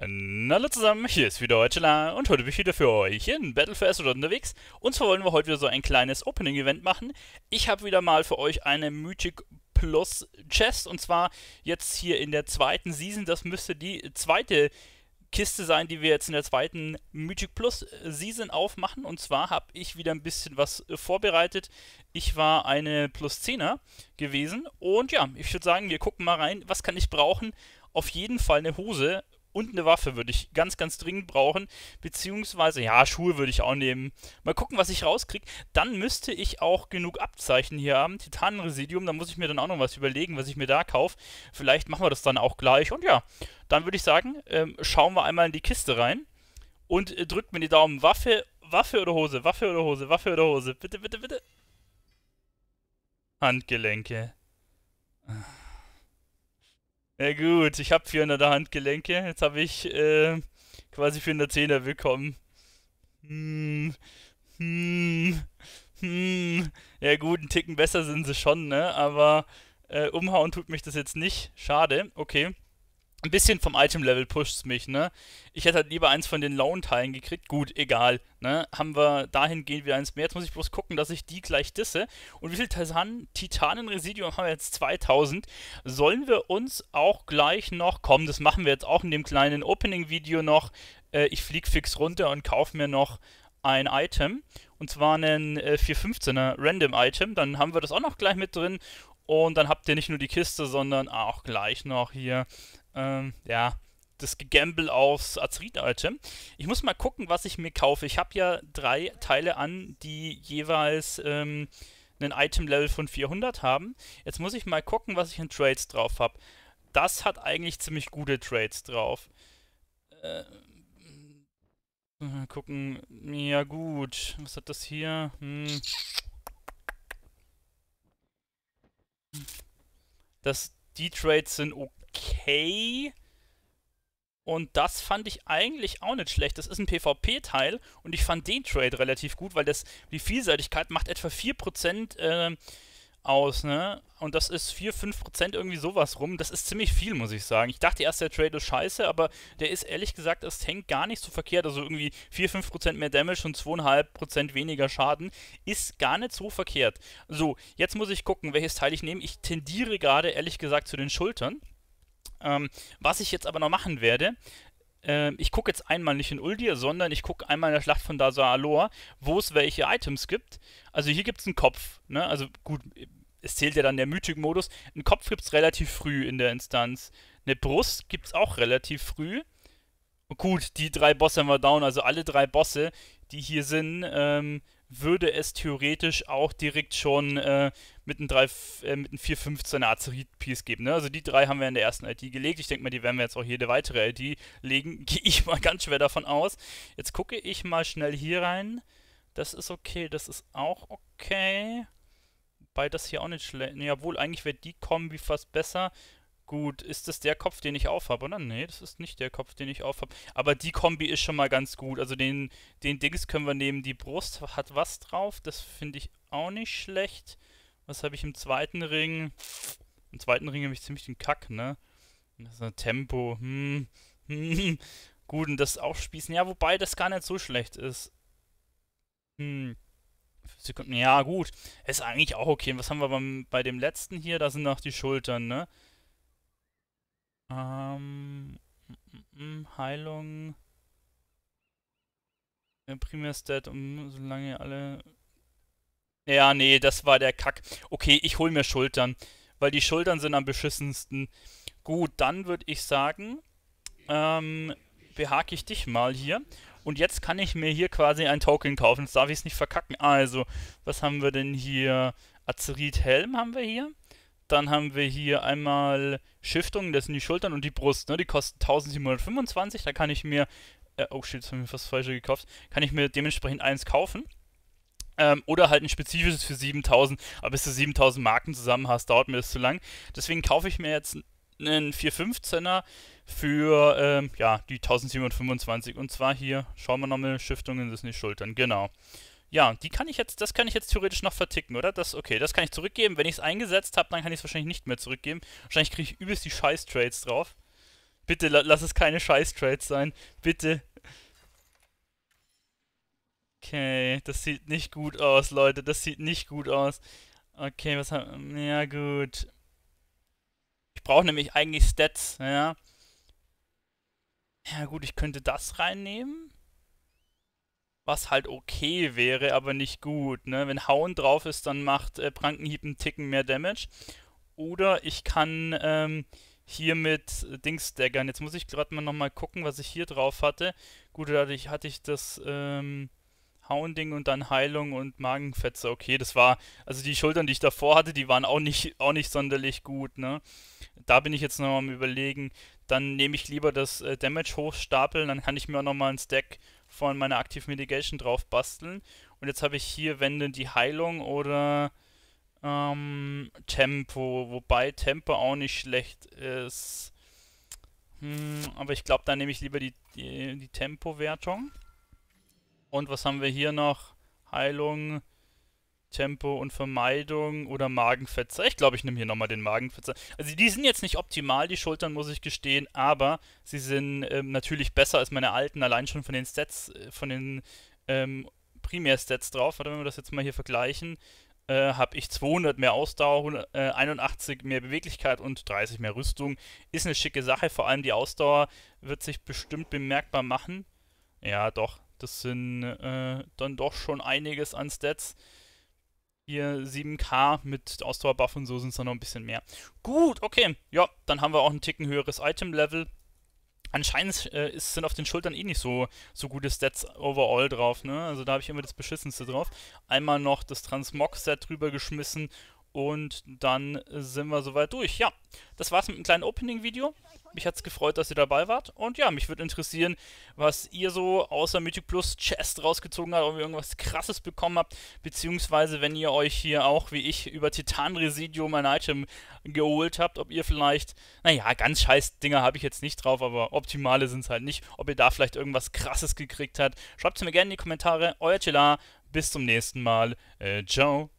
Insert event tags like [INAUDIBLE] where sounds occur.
Hallo zusammen, hier ist wieder Heutschela und heute bin ich wieder für euch in Battle for Azeroth unterwegs. Und zwar wollen wir heute wieder so ein kleines Opening-Event machen. Ich habe wieder mal für euch eine Mythic Plus Chest und zwar jetzt hier in der zweiten Season. Das müsste die zweite Kiste sein, die wir jetzt in der zweiten Mythic Plus Season aufmachen. Und zwar habe ich wieder ein bisschen was äh, vorbereitet. Ich war eine Plus 10er gewesen. Und ja, ich würde sagen, wir gucken mal rein, was kann ich brauchen. Auf jeden Fall eine Hose und eine Waffe würde ich ganz, ganz dringend brauchen. Beziehungsweise, ja, Schuhe würde ich auch nehmen. Mal gucken, was ich rauskriege. Dann müsste ich auch genug Abzeichen hier haben. Titanenresidium, da muss ich mir dann auch noch was überlegen, was ich mir da kaufe. Vielleicht machen wir das dann auch gleich. Und ja, dann würde ich sagen, ähm, schauen wir einmal in die Kiste rein. Und äh, drückt mir die Daumen. Waffe, Waffe oder Hose, Waffe oder Hose, Waffe oder Hose. Bitte, bitte, bitte. Handgelenke. Ah. Na gut, ich habe 400er Handgelenke. Jetzt habe ich äh, quasi 410er bekommen. Hm, hm, hm. Ja gut, einen Ticken besser sind sie schon, ne? Aber äh, umhauen tut mich das jetzt nicht. Schade, okay ein bisschen vom Item-Level pusht es mich, ne? Ich hätte halt lieber eins von den lauen Teilen gekriegt. Gut, egal, ne? Haben wir dahingehend wieder eins mehr. Jetzt muss ich bloß gucken, dass ich die gleich disse. Und wie viel Titan Titanen-Residium haben wir jetzt? 2000. Sollen wir uns auch gleich noch... Komm, das machen wir jetzt auch in dem kleinen Opening-Video noch. Äh, ich flieg fix runter und kaufe mir noch ein Item. Und zwar einen äh, 415er Random-Item. Dann haben wir das auch noch gleich mit drin. Und dann habt ihr nicht nur die Kiste, sondern auch gleich noch hier ähm, ja, das Gegamble aufs Azrid-Item. Ich muss mal gucken, was ich mir kaufe. Ich habe ja drei Teile an, die jeweils ähm, einen Item-Level von 400 haben. Jetzt muss ich mal gucken, was ich in Trades drauf habe. Das hat eigentlich ziemlich gute Trades drauf. Äh, mal gucken. Ja gut, was hat das hier? Hm. Das, die Trades sind okay okay. Und das fand ich eigentlich auch nicht schlecht. Das ist ein PvP-Teil und ich fand den Trade relativ gut, weil das die Vielseitigkeit macht etwa 4% äh, aus, ne? Und das ist 4, 5% irgendwie sowas rum. Das ist ziemlich viel, muss ich sagen. Ich dachte erst, der Trade ist scheiße, aber der ist ehrlich gesagt, es hängt gar nicht so verkehrt. Also irgendwie 4, 5% mehr Damage und 2,5% weniger Schaden ist gar nicht so verkehrt. So, jetzt muss ich gucken, welches Teil ich nehme. Ich tendiere gerade ehrlich gesagt zu den Schultern. Ähm, was ich jetzt aber noch machen werde, äh, ich gucke jetzt einmal nicht in Uldir, sondern ich gucke einmal in der Schlacht von Dazar-Alor, wo es welche Items gibt. Also hier gibt es einen Kopf. Ne? Also gut, es zählt ja dann der Mythic-Modus. Einen Kopf gibt es relativ früh in der Instanz. Eine Brust gibt es auch relativ früh. Gut, die drei Bosse haben wir down, also alle drei Bosse, die hier sind, ähm, würde es theoretisch auch direkt schon äh, mit einem, äh, 415er Azerit-Piece geben. Ne? Also die drei haben wir in der ersten ID gelegt. Ich denke mal, die werden wir jetzt auch jede weitere ID legen. [LAUGHS] Gehe ich mal ganz schwer davon aus. Jetzt gucke ich mal schnell hier rein. Das ist okay, das ist auch okay. Wobei das hier auch nicht schlecht. Ne, obwohl, eigentlich wäre die Kombi fast besser. Gut, ist das der Kopf, den ich aufhabe, oder? Nee, das ist nicht der Kopf, den ich aufhabe. Aber die Kombi ist schon mal ganz gut. Also den, den Dings können wir nehmen. Die Brust hat was drauf. Das finde ich auch nicht schlecht. Was habe ich im zweiten Ring? Im zweiten Ring habe ich ziemlich den Kack, ne? Das ist ein Tempo. Hm. Hm. [LAUGHS] Gut, und das Aufspießen. Ja, wobei das gar nicht so schlecht ist. Hm. Sekunden. Ja, gut. Ist eigentlich auch okay. Was haben wir beim, bei dem letzten hier? Da sind noch die Schultern, ne? Ähm, mm, mm, mm, Heilung. Primärstat, um solange alle. Ja, nee, das war der Kack. Okay, ich hol mir Schultern, weil die Schultern sind am beschissensten. Gut, dann würde ich sagen, ähm, behake ich dich mal hier. Und jetzt kann ich mir hier quasi ein Token kaufen. Jetzt darf ich es nicht verkacken. Also, was haben wir denn hier? Azerit Helm haben wir hier. Dann haben wir hier einmal Schiftungen, das sind die Schultern und die Brust, ne? Die kosten 1725, da kann ich mir, äh, oh shit, jetzt habe ich fast falsche gekauft, kann ich mir dementsprechend eins kaufen. Ähm, oder halt ein spezifisches für 7000, aber bis du 7000 Marken zusammen hast, dauert mir das zu lang. Deswegen kaufe ich mir jetzt einen 415er für ähm, ja, die 1725 und zwar hier, schauen wir nochmal, Schiftungen, das sind die Schultern, genau. Ja, die kann ich jetzt, das kann ich jetzt theoretisch noch verticken, oder? Das, okay, das kann ich zurückgeben. Wenn ich es eingesetzt habe, dann kann ich es wahrscheinlich nicht mehr zurückgeben. Wahrscheinlich kriege ich übelst die Scheiß-Trades drauf. Bitte la lass es keine Scheiß-Trades sein. Bitte. Okay, das sieht nicht gut aus, Leute. Das sieht nicht gut aus. Okay, was haben Ja, gut. Ich brauche nämlich eigentlich Stats, ja. Ja, gut, ich könnte das reinnehmen was halt okay wäre, aber nicht gut. Ne? Wenn Hauen drauf ist, dann macht äh, Prankenhieb einen Ticken mehr Damage. Oder ich kann ähm, hier mit äh, Dings staggern. Jetzt muss ich gerade mal nochmal gucken, was ich hier drauf hatte. Gut, dadurch hatte ich das ähm, Hauen-Ding und dann Heilung und Magenfetzer. Okay, das war, also die Schultern, die ich davor hatte, die waren auch nicht, auch nicht sonderlich gut. Ne? Da bin ich jetzt nochmal am überlegen dann nehme ich lieber das äh, Damage hochstapeln, dann kann ich mir auch nochmal ein Stack von meiner Active Mitigation drauf basteln. Und jetzt habe ich hier, wenn denn die Heilung oder ähm, Tempo, wobei Tempo auch nicht schlecht ist. Hm, aber ich glaube, da nehme ich lieber die, die, die Tempo-Wertung. Und was haben wir hier noch? Heilung. Tempo und Vermeidung oder Magenfetzer. Ich glaube, ich nehme hier nochmal den Magenfetzer. Also die sind jetzt nicht optimal, die Schultern, muss ich gestehen, aber sie sind ähm, natürlich besser als meine alten, allein schon von den Stats, äh, von den ähm, Primärstats drauf. Warte, wenn wir das jetzt mal hier vergleichen, äh, habe ich 200 mehr Ausdauer, äh, 81 mehr Beweglichkeit und 30 mehr Rüstung. Ist eine schicke Sache, vor allem die Ausdauer wird sich bestimmt bemerkbar machen. Ja, doch, das sind äh, dann doch schon einiges an Stats hier 7k mit Ausdauerbuff und so sind es noch ein bisschen mehr. Gut, okay. Ja, dann haben wir auch einen Ticken höheres Item-Level. Anscheinend äh, ist, sind auf den Schultern eh nicht so, so gute Stats overall drauf, ne? Also da habe ich immer das Beschissenste drauf. Einmal noch das Transmog-Set drüber geschmissen und dann sind wir soweit durch. Ja, das war's mit einem kleinen Opening-Video. Mich hat's gefreut, dass ihr dabei wart. Und ja, mich würde interessieren, was ihr so außer Mythic Plus Chest rausgezogen habt, ob ihr irgendwas krasses bekommen habt. Beziehungsweise, wenn ihr euch hier auch, wie ich, über Titan Residium ein Item geholt habt, ob ihr vielleicht, naja, ganz scheiß Dinger habe ich jetzt nicht drauf, aber optimale sind es halt nicht. Ob ihr da vielleicht irgendwas krasses gekriegt habt. Schreibt es mir gerne in die Kommentare. Euer Chelar. Bis zum nächsten Mal. Äh, ciao.